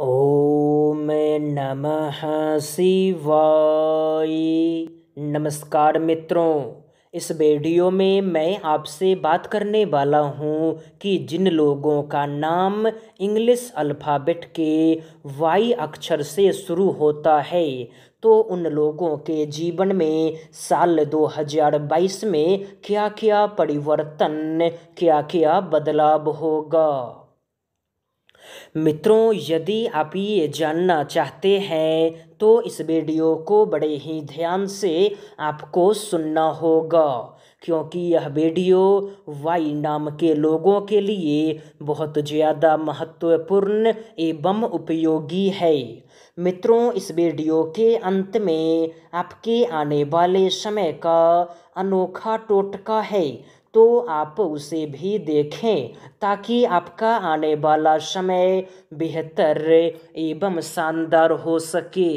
ओम नमः शिवाय नमस्कार मित्रों इस वीडियो में मैं आपसे बात करने वाला हूँ कि जिन लोगों का नाम इंग्लिश अल्फ़ाबेट के वाई अक्षर से शुरू होता है तो उन लोगों के जीवन में साल 2022 में क्या क्या परिवर्तन क्या क्या बदलाव होगा मित्रों यदि आप ये जानना चाहते हैं तो इस वीडियो को बड़े ही ध्यान से आपको सुनना होगा क्योंकि यह वीडियो वाई नाम के लोगों के लिए बहुत ज़्यादा महत्वपूर्ण एवं उपयोगी है मित्रों इस वीडियो के अंत में आपके आने वाले समय का अनोखा टोटका है तो आप उसे भी देखें ताकि आपका आने वाला समय बेहतर एवं शानदार हो सके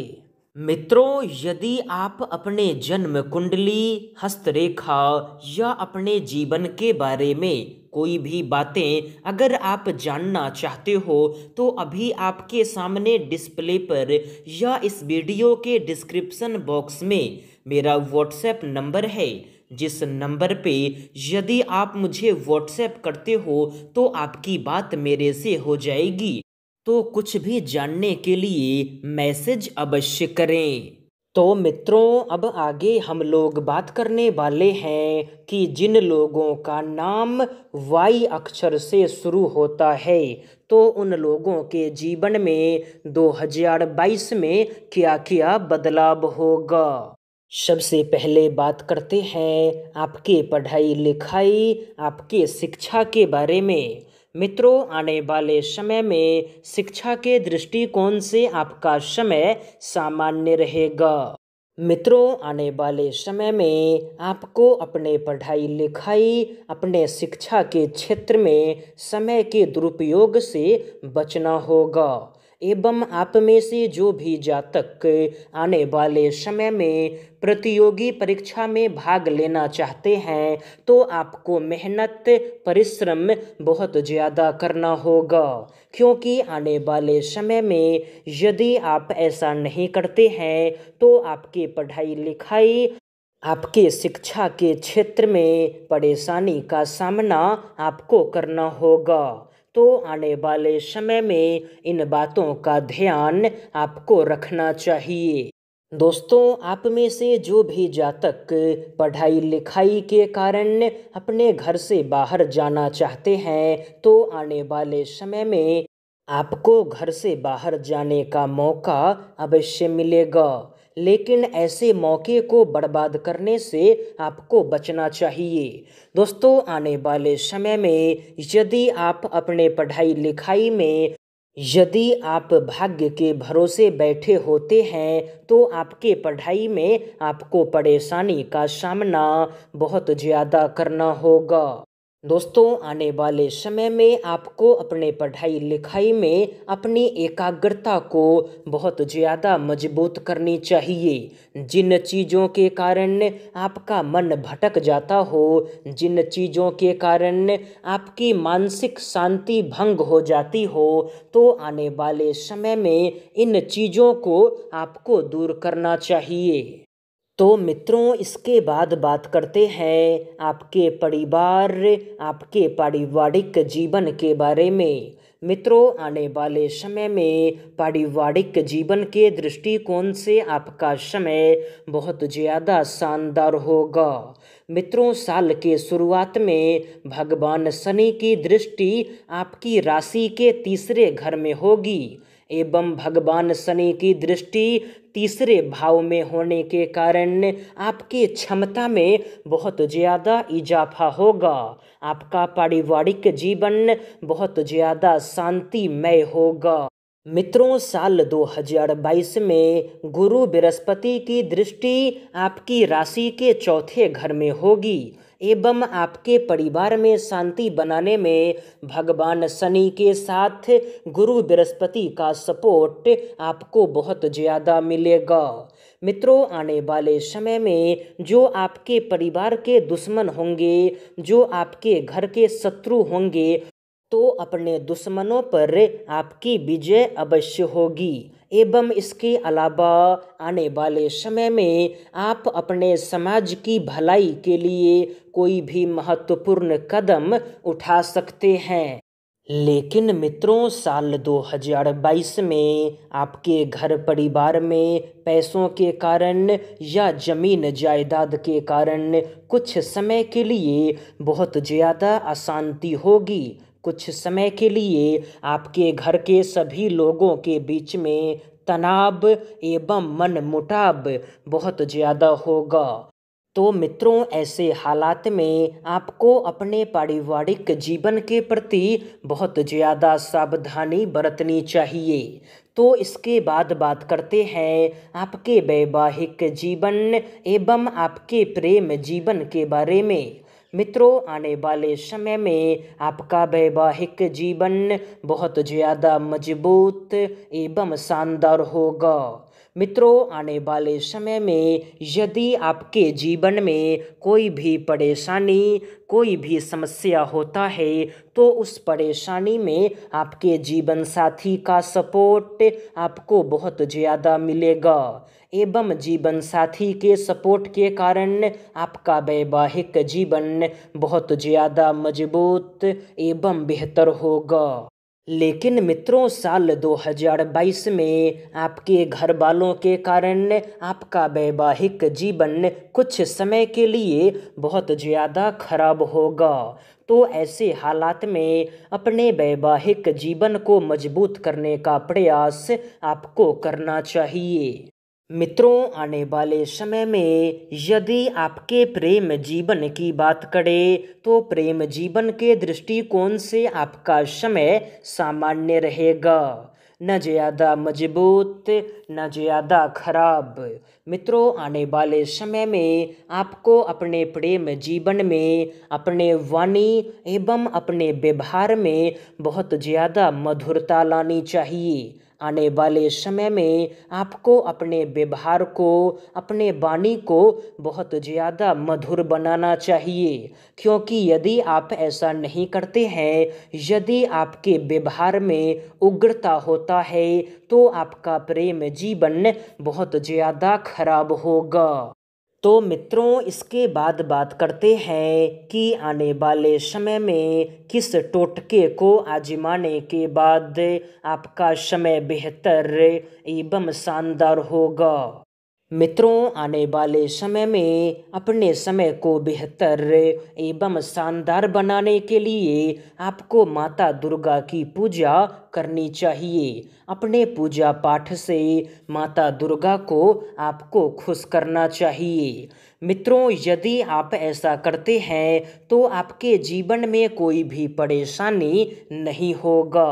मित्रों यदि आप अपने जन्म कुंडली हस्तरेखा या अपने जीवन के बारे में कोई भी बातें अगर आप जानना चाहते हो तो अभी आपके सामने डिस्प्ले पर या इस वीडियो के डिस्क्रिप्शन बॉक्स में मेरा व्हाट्सएप नंबर है जिस नंबर पे यदि आप मुझे व्हाट्सएप करते हो तो आपकी बात मेरे से हो जाएगी तो कुछ भी जानने के लिए मैसेज अवश्य करें तो मित्रों अब आगे हम लोग बात करने वाले हैं कि जिन लोगों का नाम वाई अक्षर से शुरू होता है तो उन लोगों के जीवन में 2022 में क्या क्या बदलाव होगा सबसे पहले बात करते हैं आपके पढ़ाई लिखाई आपके शिक्षा के बारे में मित्रों आने वाले समय में शिक्षा के दृष्टिकोण से आपका समय सामान्य रहेगा मित्रों आने वाले समय में आपको अपने पढ़ाई लिखाई अपने शिक्षा के क्षेत्र में समय के दुरुपयोग से बचना होगा एवं आप में से जो भी जातक आने वाले समय में प्रतियोगी परीक्षा में भाग लेना चाहते हैं तो आपको मेहनत परिश्रम बहुत ज़्यादा करना होगा क्योंकि आने वाले समय में यदि आप ऐसा नहीं करते हैं तो आपकी पढ़ाई लिखाई आपके शिक्षा के क्षेत्र में परेशानी का सामना आपको करना होगा तो आने वाले समय में इन बातों का ध्यान आपको रखना चाहिए दोस्तों आप में से जो भी जातक पढ़ाई लिखाई के कारण अपने घर से बाहर जाना चाहते हैं तो आने वाले समय में आपको घर से बाहर जाने का मौका अवश्य मिलेगा लेकिन ऐसे मौके को बर्बाद करने से आपको बचना चाहिए दोस्तों आने वाले समय में यदि आप अपने पढ़ाई लिखाई में यदि आप भाग्य के भरोसे बैठे होते हैं तो आपके पढ़ाई में आपको परेशानी का सामना बहुत ज़्यादा करना होगा दोस्तों आने वाले समय में आपको अपने पढ़ाई लिखाई में अपनी एकाग्रता को बहुत ज़्यादा मजबूत करनी चाहिए जिन चीज़ों के कारण आपका मन भटक जाता हो जिन चीज़ों के कारण आपकी मानसिक शांति भंग हो जाती हो तो आने वाले समय में इन चीज़ों को आपको दूर करना चाहिए तो मित्रों इसके बाद बात करते हैं आपके परिवार आपके पारिवारिक जीवन के बारे में मित्रों आने वाले समय में पारिवारिक जीवन के दृष्टिकोण से आपका समय बहुत ज़्यादा शानदार होगा मित्रों साल के शुरुआत में भगवान शनि की दृष्टि आपकी राशि के तीसरे घर में होगी एवं भगवान शनि की दृष्टि तीसरे भाव में होने के कारण आपकी क्षमता में बहुत ज़्यादा इजाफा होगा आपका पारिवारिक जीवन बहुत ज़्यादा शांतिमय होगा मित्रों साल 2022 में गुरु बृहस्पति की दृष्टि आपकी राशि के चौथे घर में होगी एवं आपके परिवार में शांति बनाने में भगवान शनि के साथ गुरु बृहस्पति का सपोर्ट आपको बहुत ज़्यादा मिलेगा मित्रों आने वाले समय में जो आपके परिवार के दुश्मन होंगे जो आपके घर के शत्रु होंगे तो अपने दुश्मनों पर आपकी विजय अवश्य होगी एवं इसके अलावा आने वाले समय में आप अपने समाज की भलाई के लिए कोई भी महत्वपूर्ण कदम उठा सकते हैं लेकिन मित्रों साल 2022 में आपके घर परिवार में पैसों के कारण या ज़मीन जायदाद के कारण कुछ समय के लिए बहुत ज़्यादा अशांति होगी कुछ समय के लिए आपके घर के सभी लोगों के बीच में तनाव एवं मन मुटाव बहुत ज़्यादा होगा तो मित्रों ऐसे हालात में आपको अपने पारिवारिक जीवन के प्रति बहुत ज़्यादा सावधानी बरतनी चाहिए तो इसके बाद बात करते हैं आपके वैवाहिक जीवन एवं आपके प्रेम जीवन के बारे में मित्रों आने वाले समय में आपका वैवाहिक जीवन बहुत ज़्यादा मजबूत एवं शानदार होगा मित्रों आने वाले समय में यदि आपके जीवन में कोई भी परेशानी कोई भी समस्या होता है तो उस परेशानी में आपके जीवन साथी का सपोर्ट आपको बहुत ज़्यादा मिलेगा एवं जीवन साथी के सपोर्ट के कारण आपका वैवाहिक जीवन बहुत ज़्यादा मजबूत एवं बेहतर होगा लेकिन मित्रों साल 2022 में आपके घर वालों के कारण आपका वैवाहिक जीवन कुछ समय के लिए बहुत ज़्यादा खराब होगा तो ऐसे हालात में अपने वैवाहिक जीवन को मजबूत करने का प्रयास आपको करना चाहिए मित्रों आने वाले समय में यदि आपके प्रेम जीवन की बात करें तो प्रेम जीवन के दृष्टिकोण से आपका समय सामान्य रहेगा न ज़्यादा मजबूत न ज़्यादा खराब मित्रों आने वाले समय में आपको अपने प्रेम जीवन में अपने वाणी एवं अपने व्यवहार में बहुत ज़्यादा मधुरता लानी चाहिए आने वाले समय में आपको अपने व्यवहार को अपने वाणी को बहुत ज़्यादा मधुर बनाना चाहिए क्योंकि यदि आप ऐसा नहीं करते हैं यदि आपके व्यवहार में उग्रता होता है तो आपका प्रेम जीवन बहुत ज़्यादा खराब होगा तो मित्रों इसके बाद बात करते हैं कि आने वाले समय में किस टोटके को आजमाने के बाद आपका समय बेहतर एवं शानदार होगा मित्रों आने वाले समय में अपने समय को बेहतर एवं शानदार बनाने के लिए आपको माता दुर्गा की पूजा करनी चाहिए अपने पूजा पाठ से माता दुर्गा को आपको खुश करना चाहिए मित्रों यदि आप ऐसा करते हैं तो आपके जीवन में कोई भी परेशानी नहीं होगा